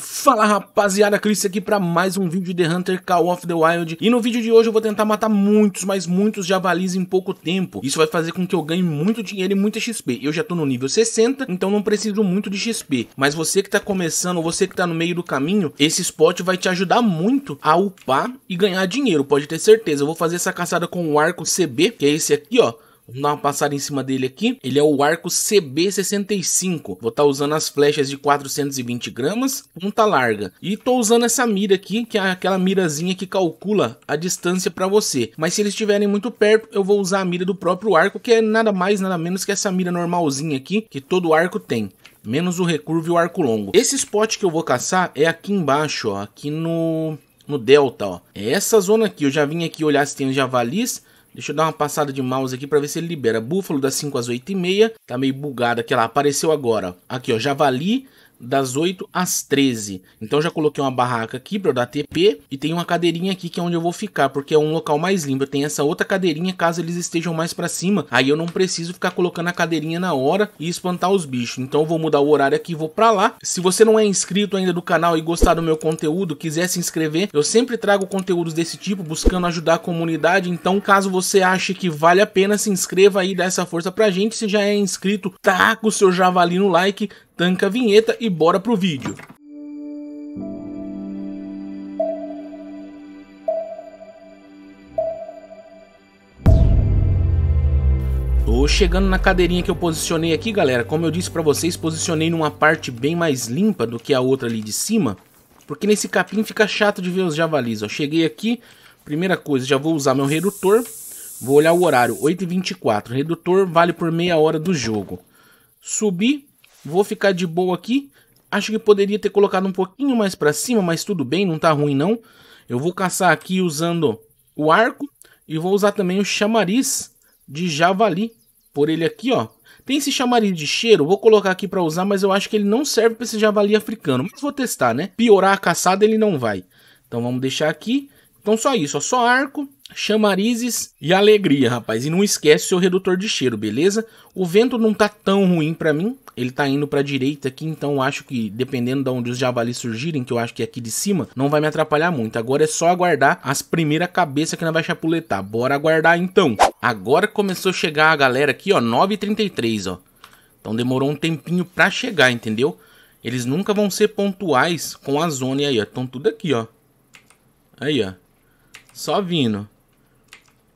Fala rapaziada, Chris aqui para mais um vídeo de The Hunter Call of the Wild E no vídeo de hoje eu vou tentar matar muitos, mas muitos javalis em pouco tempo Isso vai fazer com que eu ganhe muito dinheiro e muita XP Eu já tô no nível 60, então não preciso muito de XP Mas você que tá começando, você que tá no meio do caminho Esse spot vai te ajudar muito a upar e ganhar dinheiro, pode ter certeza Eu vou fazer essa caçada com o arco CB, que é esse aqui ó Vamos dar uma passada em cima dele aqui. Ele é o arco CB65. Vou estar tá usando as flechas de 420 gramas, ponta larga. E estou usando essa mira aqui, que é aquela mirazinha que calcula a distância para você. Mas se eles estiverem muito perto, eu vou usar a mira do próprio arco, que é nada mais, nada menos que essa mira normalzinha aqui, que todo arco tem menos o recurvo e o arco longo. Esse spot que eu vou caçar é aqui embaixo, ó, aqui no, no delta, ó. É essa zona aqui, eu já vim aqui olhar se tem os javalis, Deixa eu dar uma passada de mouse aqui para ver se ele libera. Búfalo das 5 às 8 e meia. Tá meio bugado aqui, lá. Apareceu agora. Aqui, ó. Javali das 8 às 13. Então já coloquei uma barraca aqui para eu dar TP e tem uma cadeirinha aqui que é onde eu vou ficar, porque é um local mais limpo. Tem essa outra cadeirinha caso eles estejam mais para cima, aí eu não preciso ficar colocando a cadeirinha na hora e espantar os bichos. Então eu vou mudar o horário aqui e vou para lá. Se você não é inscrito ainda do canal e gostar do meu conteúdo, quiser se inscrever, eu sempre trago conteúdos desse tipo buscando ajudar a comunidade. Então, caso você ache que vale a pena, se inscreva aí, dá essa força pra gente. Se já é inscrito, taca o seu javali no like, tanca a vinheta e bora pro vídeo. Tô chegando na cadeirinha que eu posicionei aqui, galera. Como eu disse para vocês, posicionei numa parte bem mais limpa do que a outra ali de cima. Porque nesse capim fica chato de ver os javalis, Cheguei aqui, primeira coisa, já vou usar meu redutor. Vou olhar o horário, 8h24. Redutor vale por meia hora do jogo. Subi, Vou ficar de boa aqui. Acho que poderia ter colocado um pouquinho mais para cima, mas tudo bem, não tá ruim não. Eu vou caçar aqui usando o arco e vou usar também o chamariz de javali. Por ele aqui, ó. Tem esse chamariz de cheiro, vou colocar aqui para usar, mas eu acho que ele não serve para esse javali africano. Mas vou testar, né? Piorar a caçada ele não vai. Então vamos deixar aqui. Então só isso, ó, só arco, chamarizes e alegria, rapaz. E não esquece seu redutor de cheiro, beleza? O vento não tá tão ruim para mim. Ele tá indo pra direita aqui, então acho que dependendo de onde os javalis surgirem, que eu acho que é aqui de cima, não vai me atrapalhar muito. Agora é só aguardar as primeiras cabeças que nós vai chapuletar. Bora aguardar então. Agora começou a chegar a galera aqui, ó, 9h33, ó. Então demorou um tempinho pra chegar, entendeu? Eles nunca vão ser pontuais com a zona e aí, ó. Estão tudo aqui, ó. Aí, ó. Só vindo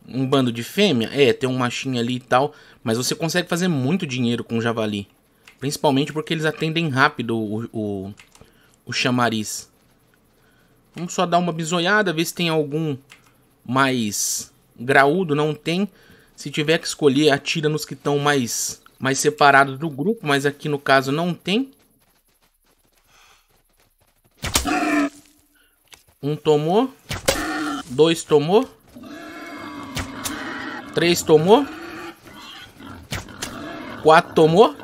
um bando de fêmea? É, tem um machinho ali e tal, mas você consegue fazer muito dinheiro com javali. Principalmente porque eles atendem rápido o, o, o chamariz. Vamos só dar uma bisoiada, ver se tem algum mais graúdo, não tem. Se tiver que escolher, atira nos que estão mais, mais separados do grupo, mas aqui no caso não tem. Um tomou. Dois tomou. Três tomou. Quatro tomou.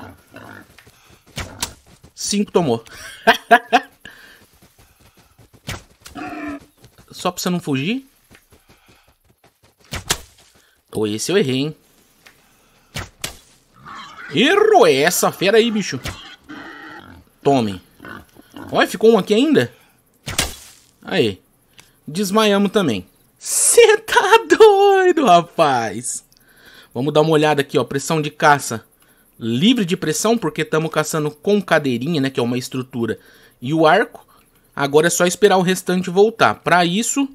Cinco tomou. Só pra você não fugir. Ou esse eu errei, hein? Errou essa fera aí, bicho. Tome, Olha, ficou um aqui ainda. Aí. Desmaiamos também. Cê tá doido, rapaz. Vamos dar uma olhada aqui, ó. Pressão de caça. Livre de pressão, porque estamos caçando com cadeirinha, né? Que é uma estrutura. E o arco. Agora é só esperar o restante voltar. Para isso,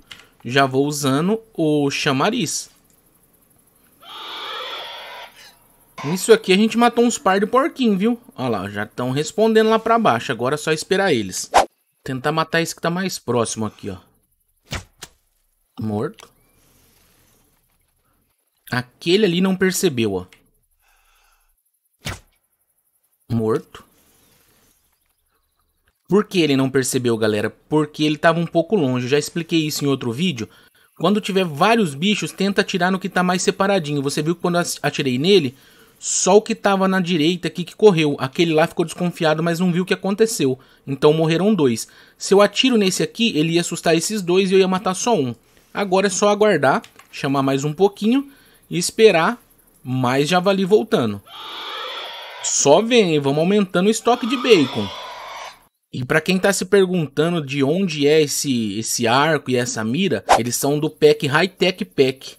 já vou usando o chamariz. Isso aqui a gente matou uns par de porquinho, viu? Olha lá, já estão respondendo lá pra baixo. Agora é só esperar eles. Tentar matar esse que tá mais próximo aqui, ó. Morto. Aquele ali não percebeu, ó. Morto. Por que ele não percebeu, galera? Porque ele estava um pouco longe. Eu já expliquei isso em outro vídeo. Quando tiver vários bichos, tenta atirar no que está mais separadinho. Você viu que quando eu atirei nele, só o que estava na direita aqui que correu. Aquele lá ficou desconfiado, mas não viu o que aconteceu. Então morreram dois. Se eu atiro nesse aqui, ele ia assustar esses dois e eu ia matar só um. Agora é só aguardar, chamar mais um pouquinho e esperar mais javali voltando. Só vem, vamos aumentando o estoque de bacon. E para quem está se perguntando de onde é esse, esse arco e essa mira, eles são do pack High Tech Pack.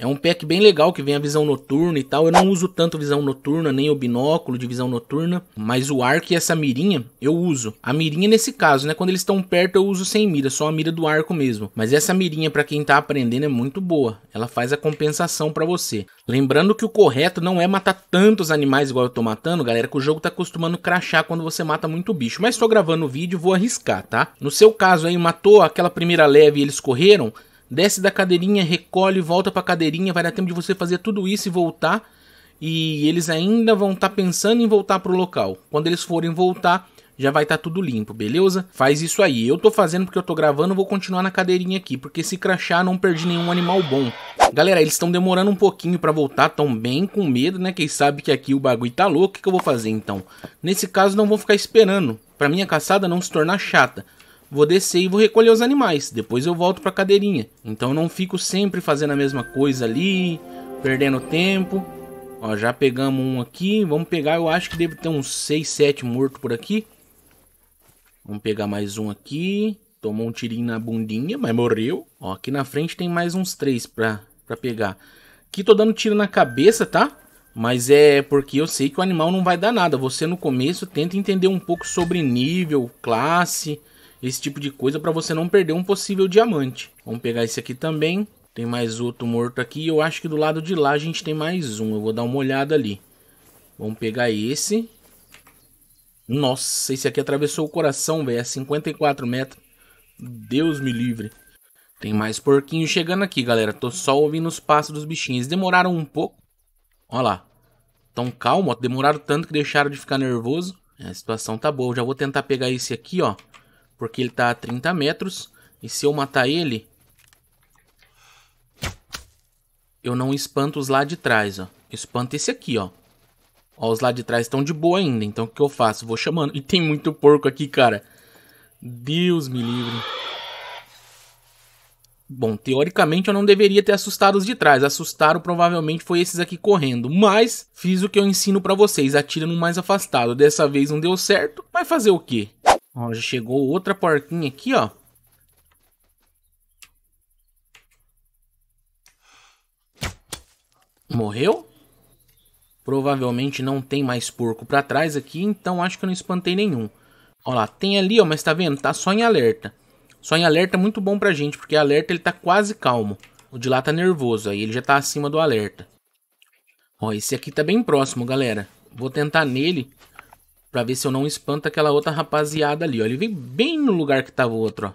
É um pack bem legal que vem a visão noturna e tal. Eu não uso tanto visão noturna, nem o binóculo de visão noturna, mas o arco e essa mirinha eu uso. A mirinha nesse caso, né, quando eles estão perto eu uso sem mira, só a mira do arco mesmo. Mas essa mirinha para quem tá aprendendo é muito boa. Ela faz a compensação para você. Lembrando que o correto não é matar tantos animais igual eu tô matando, galera, que o jogo tá acostumando crachar quando você mata muito bicho. Mas tô gravando o vídeo, vou arriscar, tá? No seu caso aí matou aquela primeira leve e eles correram, desce da cadeirinha, recolhe, volta para a cadeirinha, vai dar tempo de você fazer tudo isso e voltar. E eles ainda vão estar tá pensando em voltar para o local. Quando eles forem voltar, já vai estar tá tudo limpo, beleza? Faz isso aí. Eu tô fazendo porque eu tô gravando, vou continuar na cadeirinha aqui, porque se crachar não perdi nenhum animal bom. Galera, eles estão demorando um pouquinho para voltar, tão bem com medo, né? Quem sabe que aqui o bagulho tá louco, o que, que eu vou fazer então? Nesse caso não vou ficar esperando, para minha caçada não se tornar chata vou descer e vou recolher os animais. Depois eu volto para a cadeirinha. Então eu não fico sempre fazendo a mesma coisa ali, perdendo tempo. Ó, já pegamos um aqui. Vamos pegar, eu acho que deve ter uns 6, 7 mortos por aqui. Vamos pegar mais um aqui. Tomou um tirinho na bundinha, mas morreu. Ó, aqui na frente tem mais uns 3 para pegar. Aqui tô dando tiro na cabeça, tá? Mas é porque eu sei que o animal não vai dar nada. Você no começo tenta entender um pouco sobre nível, classe esse tipo de coisa para você não perder um possível diamante. Vamos pegar esse aqui também. Tem mais outro morto aqui. Eu acho que do lado de lá a gente tem mais um. Eu vou dar uma olhada ali. Vamos pegar esse. Nossa, esse aqui atravessou o coração, velho. É 54 metros. Deus me livre. Tem mais porquinho chegando aqui, galera. Tô só ouvindo os passos dos bichinhos. Eles demoraram um pouco. Olha lá. Tão calmo, ó. Demoraram tanto que deixaram de ficar nervoso. A situação tá boa. Eu já vou tentar pegar esse aqui, ó. Porque ele tá a 30 metros. E se eu matar ele... Eu não espanto os lá de trás, ó. espanto esse aqui, ó. Ó, os lá de trás estão de boa ainda. Então o que eu faço? Vou chamando. E tem muito porco aqui, cara. Deus me livre. Bom, teoricamente eu não deveria ter assustado os de trás. Assustaram provavelmente foi esses aqui correndo. Mas fiz o que eu ensino para vocês. Atira no mais afastado. Dessa vez não deu certo. Vai fazer o quê? Ó, já chegou outra porquinha aqui, ó. Morreu? Provavelmente não tem mais porco pra trás aqui, então acho que eu não espantei nenhum. Ó lá, tem ali, ó, mas tá vendo? Tá só em alerta. Só em alerta é muito bom pra gente, porque alerta ele tá quase calmo. O de lá tá nervoso, aí ele já tá acima do alerta. Ó, esse aqui tá bem próximo, galera. Vou tentar nele Pra ver se eu não espanto aquela outra rapaziada ali, ó. Ele veio bem no lugar que tava o outro, ó.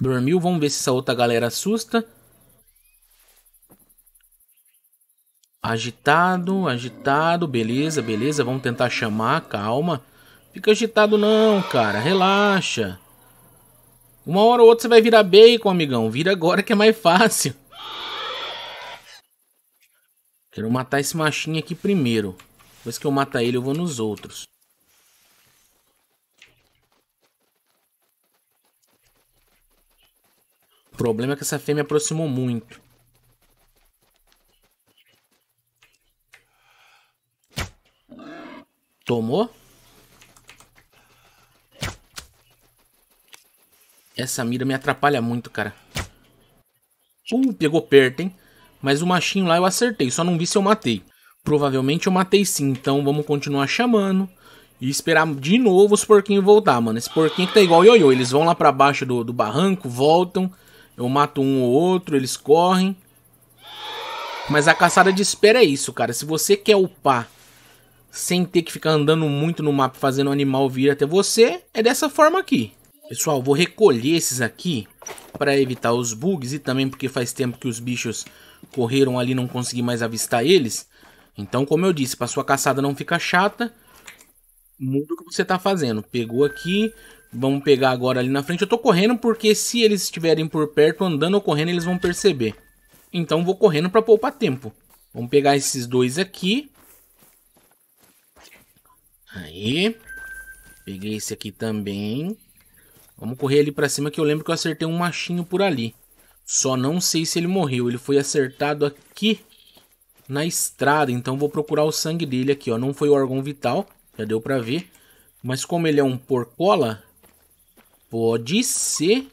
Dormiu, vamos ver se essa outra galera assusta. Agitado, agitado, beleza, beleza. Vamos tentar chamar, calma. Fica agitado não, cara, relaxa. Uma hora ou outra você vai virar bacon, amigão. Vira agora que é mais fácil. Quero matar esse machinho aqui primeiro. Depois que eu matar ele, eu vou nos outros. O problema é que essa fêmea aproximou muito. Tomou? Essa mira me atrapalha muito, cara. Uh, pegou perto, hein? Mas o machinho lá eu acertei, só não vi se eu matei. Provavelmente eu matei sim, então vamos continuar chamando. E esperar de novo os porquinhos voltar, mano. Esse porquinho que tá igual ioiô. Eles vão lá pra baixo do, do barranco, voltam. Eu mato um ou outro, eles correm. Mas a caçada de espera é isso, cara. Se você quer upar sem ter que ficar andando muito no mapa fazendo o animal vir até você, é dessa forma aqui. Pessoal, vou recolher esses aqui para evitar os bugs e também porque faz tempo que os bichos correram ali não consegui mais avistar eles. Então, como eu disse, para sua caçada não ficar chata, muda o que você está fazendo. Pegou aqui, vamos pegar agora ali na frente. Eu estou correndo porque se eles estiverem por perto, andando ou correndo, eles vão perceber. Então vou correndo para poupar tempo. Vamos pegar esses dois aqui. Aí. Peguei esse aqui também. Vamos correr ali para cima que eu lembro que eu acertei um machinho por ali. Só não sei se ele morreu. Ele foi acertado aqui na estrada. Então vou procurar o sangue dele aqui, ó. Não foi o órgão vital, já deu pra ver. Mas como ele é um porcola, pode ser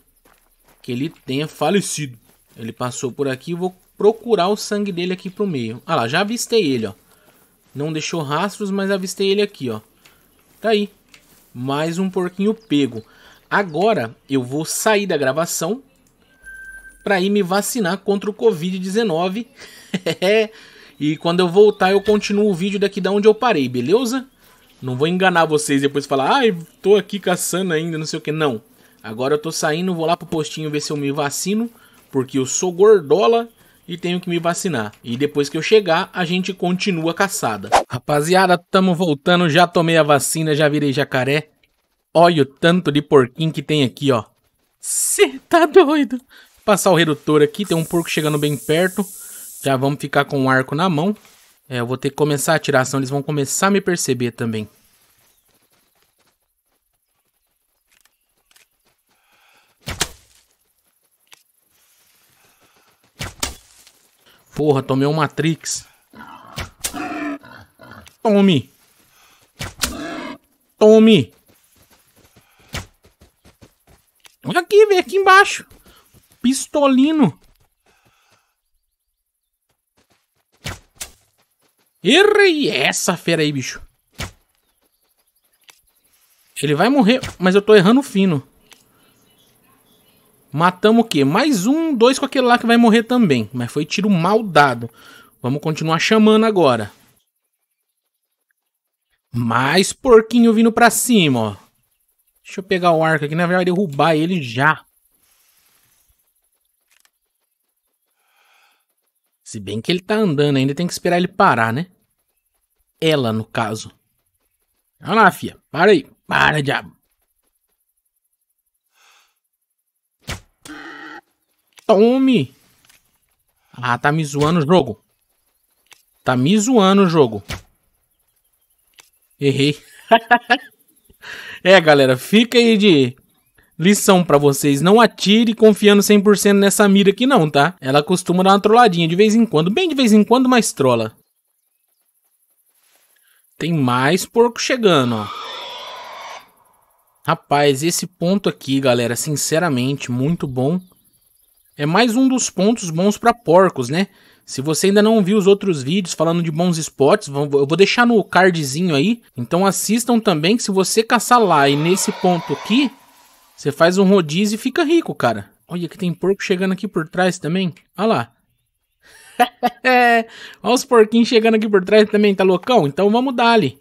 que ele tenha falecido. Ele passou por aqui, vou procurar o sangue dele aqui pro meio. Ah lá, já avistei ele, ó. Não deixou rastros, mas avistei ele aqui, ó. Tá aí. Mais um porquinho pego. Agora eu vou sair da gravação para ir me vacinar contra o Covid-19. É. e quando eu voltar, eu continuo o vídeo daqui da onde eu parei, beleza? Não vou enganar vocês depois falar, ai, ah, tô aqui caçando ainda, não sei o que. Não. Agora eu tô saindo, vou lá pro postinho ver se eu me vacino, porque eu sou gordola e tenho que me vacinar. E depois que eu chegar, a gente continua caçada. Rapaziada, tamo voltando, já tomei a vacina, já virei jacaré. Olha o tanto de porquinho que tem aqui, ó. Cê tá doido? Passar o redutor aqui, tem um porco chegando bem perto. Já vamos ficar com o arco na mão. É, eu vou ter que começar a atirar, eles vão começar a me perceber também. Porra, tomei um Matrix. Tome! Tome! Olha aqui, vem aqui embaixo. Pistolino. Errei essa fera aí, bicho. Ele vai morrer, mas eu tô errando fino. Matamos o quê? Mais um, dois com aquele lá que vai morrer também. Mas foi tiro mal dado. Vamos continuar chamando agora. Mais porquinho vindo pra cima, ó. Deixa eu pegar o arco aqui, na verdade derrubar ele já. Se bem que ele tá andando ainda, tem que esperar ele parar, né? Ela, no caso. Olha lá, fia. Para aí. Para, diabo. Tome! Ah, tá me zoando o jogo. Tá me zoando o jogo. Errei. é, galera, fica aí de lição para vocês, não atire confiando 100% nessa mira aqui não, tá? Ela costuma dar uma trolladinha de vez em quando, bem de vez em quando, mas trola. Tem mais porco chegando, ó. Rapaz, esse ponto aqui, galera, sinceramente, muito bom. É mais um dos pontos bons para porcos, né? Se você ainda não viu os outros vídeos falando de bons spots, eu vou deixar no cardzinho aí. Então assistam também que se você caçar lá e nesse ponto aqui, você faz um rodízio e fica rico, cara. Olha que tem porco chegando aqui por trás também. Olha lá. É, olha os porquinhos chegando aqui por trás também, tá loucão? Então vamos dar ali.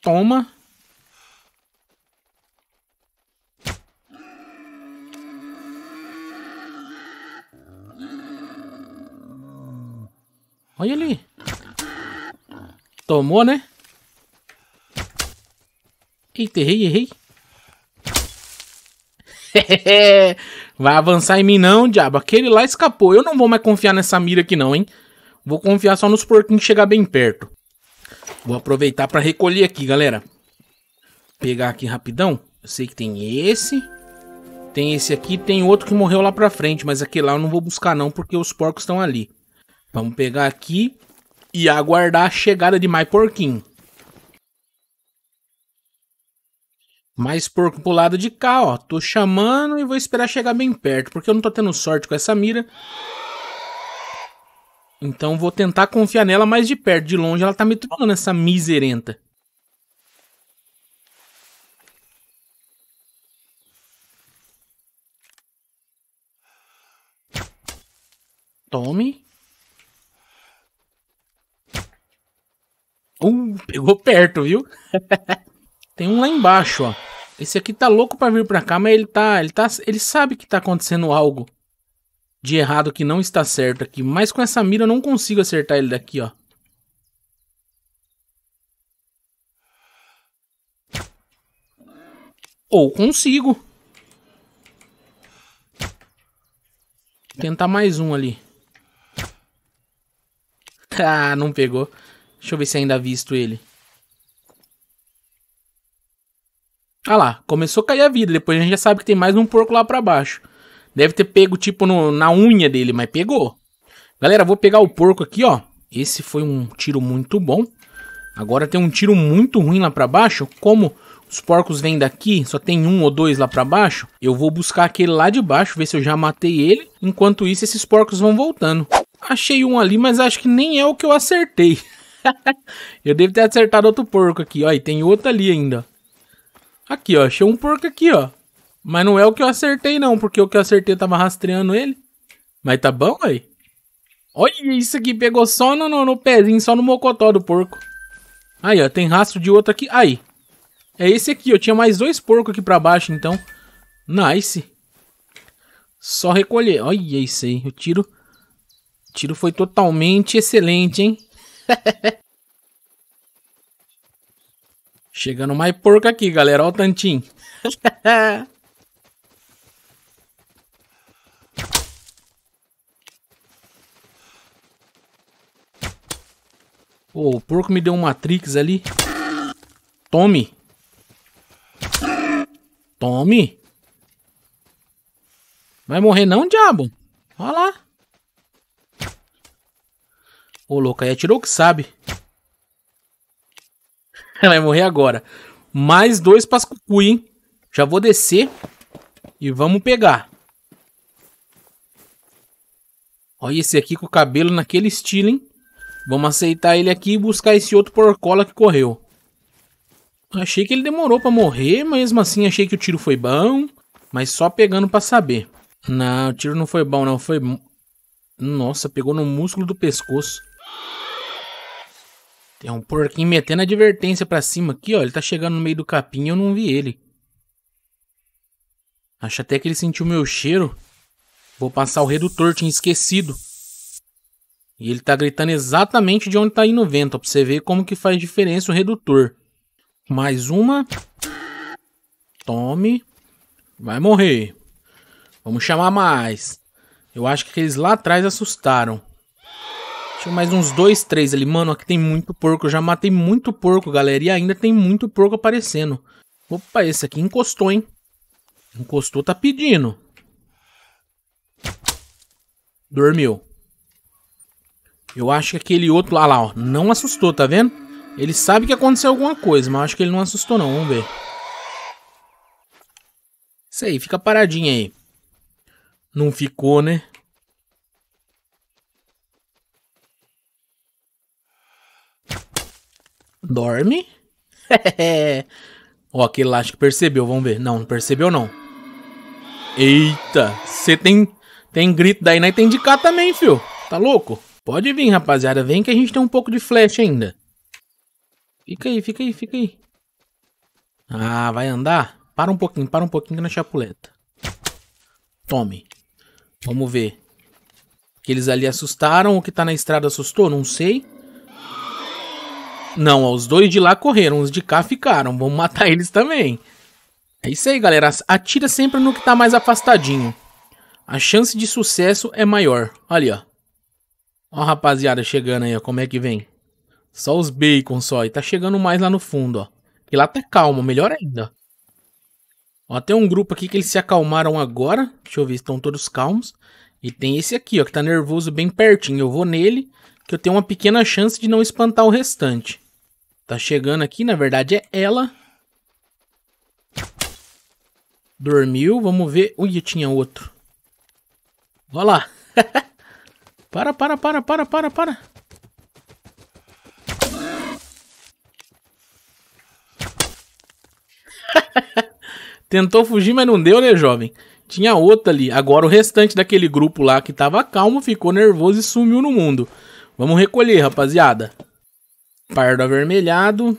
Toma. Olha ali. Tomou, né? Eita, errei, errei. Vai avançar em mim não, diabo. Aquele lá escapou. Eu não vou mais confiar nessa mira aqui não, hein? Vou confiar só nos porquinhos chegar bem perto. Vou aproveitar para recolher aqui, galera. Pegar aqui rapidão. Eu sei que tem esse. Tem esse aqui, tem outro que morreu lá pra frente, mas aquele lá eu não vou buscar não, porque os porcos estão ali. Vamos pegar aqui e aguardar a chegada de mais porquinho. Mais porco pro lado de cá, ó. Tô chamando e vou esperar chegar bem perto, porque eu não tô tendo sorte com essa mira. Então vou tentar confiar nela mais de perto. De longe ela tá me truando essa miserenta. Tome. Uh, pegou perto, viu? Tem um lá embaixo, ó. Esse aqui tá louco para vir para cá, mas ele tá, ele tá, ele sabe que tá acontecendo algo de errado que não está certo aqui, mas com essa mira eu não consigo acertar ele daqui, ó. Ou consigo. tentar mais um ali. Ah, não pegou. Deixa eu ver se ainda visto ele. Ah lá, começou a cair a vida. Depois a gente já sabe que tem mais um porco lá pra baixo. Deve ter pego, tipo, no, na unha dele, mas pegou. Galera, vou pegar o porco aqui, ó. Esse foi um tiro muito bom. Agora tem um tiro muito ruim lá pra baixo. Como os porcos vêm daqui, só tem um ou dois lá pra baixo. Eu vou buscar aquele lá de baixo, ver se eu já matei ele. Enquanto isso, esses porcos vão voltando. Achei um ali, mas acho que nem é o que eu acertei. eu devo ter acertado outro porco aqui, ó. E tem outro ali ainda. Aqui, ó. Achei um porco aqui, ó. Mas não é o que eu acertei, não. Porque o que eu acertei eu tava rastreando ele. Mas tá bom, aí. Olha isso aqui. Pegou só no, no, no pezinho, só no mocotó do porco. Aí, ó. Tem rastro de outro aqui. Aí. É esse aqui, ó. Tinha mais dois porcos aqui pra baixo, então. Nice. Só recolher. Olha isso aí. O tiro... O tiro foi totalmente excelente, hein? Chegando mais porco aqui, galera. Olha o tantinho. o porco me deu um Matrix ali. Tome. Tome. Vai morrer não, diabo? Olha lá. Ô, louco, aí atirou o que sabe. Ela vai morrer agora. Mais dois pras cucu, hein? Já vou descer e vamos pegar. Olha esse aqui com o cabelo naquele estilo, hein? Vamos aceitar ele aqui e buscar esse outro porcola que correu. Achei que ele demorou pra morrer, mas mesmo assim achei que o tiro foi bom. Mas só pegando pra saber. Não, o tiro não foi bom não, foi... Nossa, pegou no músculo do pescoço. Tem é um porquinho metendo advertência pra cima aqui, ó. Ele tá chegando no meio do capim e eu não vi ele. Acho até que ele sentiu meu cheiro. Vou passar o redutor, tinha esquecido. E ele tá gritando exatamente de onde tá indo o vento, ó, pra você ver como que faz diferença o redutor. Mais uma. Tome. Vai morrer. Vamos chamar mais. Eu acho que aqueles lá atrás assustaram. Tinha mais uns dois, três ali. Mano, aqui tem muito porco. Eu já matei muito porco, galera. E ainda tem muito porco aparecendo. Opa, esse aqui encostou, hein? Encostou, tá pedindo. Dormiu. Eu acho que aquele outro lá, ah lá, ó, não assustou, tá vendo? Ele sabe que aconteceu alguma coisa, mas acho que ele não assustou não, vamos ver. Isso aí, fica paradinho aí. Não ficou, né? Dorme? Ó, oh, aquele lá acho que percebeu, vamos ver. Não, não percebeu não. Eita, você tem, tem grito daí, nós né? tem de cá também, fio. Tá louco? Pode vir, rapaziada, vem que a gente tem um pouco de flash ainda. Fica aí, fica aí, fica aí. Ah, vai andar? Para um pouquinho, para um pouquinho na chapuleta. Tome. Vamos ver. Aqueles ali assustaram, o que tá na estrada assustou, não sei. Não, ó, os dois de lá correram, os de cá ficaram. Vamos matar eles também. É isso aí, galera. Atira sempre no que tá mais afastadinho. A chance de sucesso é maior. Olha ali, ó. Ó a rapaziada chegando aí, ó. Como é que vem? Só os bacon só. E tá chegando mais lá no fundo, ó. E lá tá calmo, melhor ainda. Ó, tem um grupo aqui que eles se acalmaram agora. Deixa eu ver, estão todos calmos. E tem esse aqui, ó, que tá nervoso bem pertinho. Eu vou nele, que eu tenho uma pequena chance de não espantar o restante. Tá chegando aqui, na verdade é ela. Dormiu, vamos ver. Ui, tinha outro. Vai lá. para, para, para, para, para, para. Tentou fugir, mas não deu, né, jovem? Tinha outro ali. Agora o restante daquele grupo lá que tava calmo ficou nervoso e sumiu no mundo. Vamos recolher, rapaziada pardo avermelhado,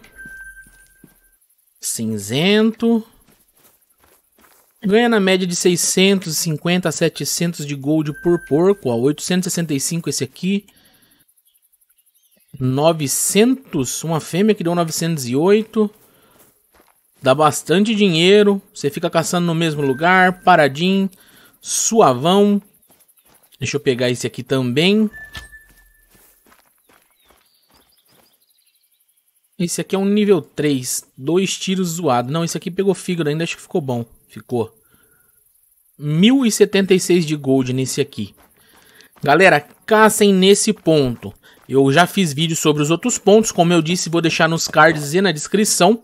cinzento. Ganha na média de 650 a 700 de gold por porco, ó, 865 esse aqui. 900, uma fêmea que deu 908. Dá bastante dinheiro, você fica caçando no mesmo lugar, paradinho, suavão. Deixa eu pegar esse aqui também. Esse aqui é um nível 3. Dois tiros zoado. Não, esse aqui pegou fígado ainda, acho que ficou bom. Ficou. 1076 de gold nesse aqui. Galera, caçem nesse ponto. Eu já fiz vídeo sobre os outros pontos, como eu disse, vou deixar nos cards e na descrição.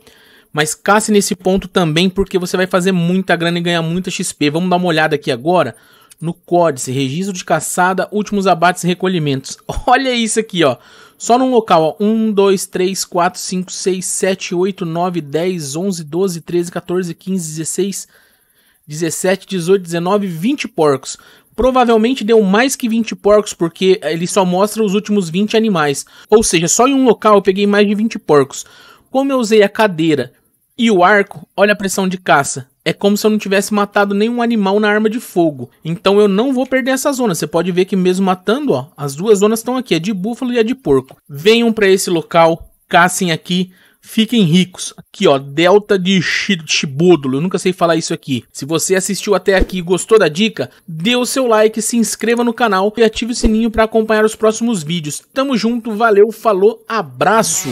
Mas caçem nesse ponto também, porque você vai fazer muita grana e ganhar muita XP. Vamos dar uma olhada aqui agora no códice, registro de caçada, últimos abates e recolhimentos. Olha isso aqui, ó. Só num local, ó. 1, 2, 3, 4, 5, 6, 7, 8, 9, 10, 11, 12, 13, 14, 15, 16, 17, 18, 19, 20 porcos. Provavelmente deu mais que 20 porcos, porque ele só mostra os últimos 20 animais. Ou seja, só em um local eu peguei mais de 20 porcos. Como eu usei a cadeira e o arco, olha a pressão de caça é como se eu não tivesse matado nenhum animal na arma de fogo. Então eu não vou perder essa zona. Você pode ver que mesmo matando, ó, as duas zonas estão aqui, a de búfalo e a de porco. Venham para esse local, caçem aqui, fiquem ricos. Aqui, ó, Delta de Chibódulo, eu nunca sei falar isso aqui. Se você assistiu até aqui e gostou da dica, dê o seu like, se inscreva no canal e ative o sininho para acompanhar os próximos vídeos. Tamo junto, valeu, falou, abraço.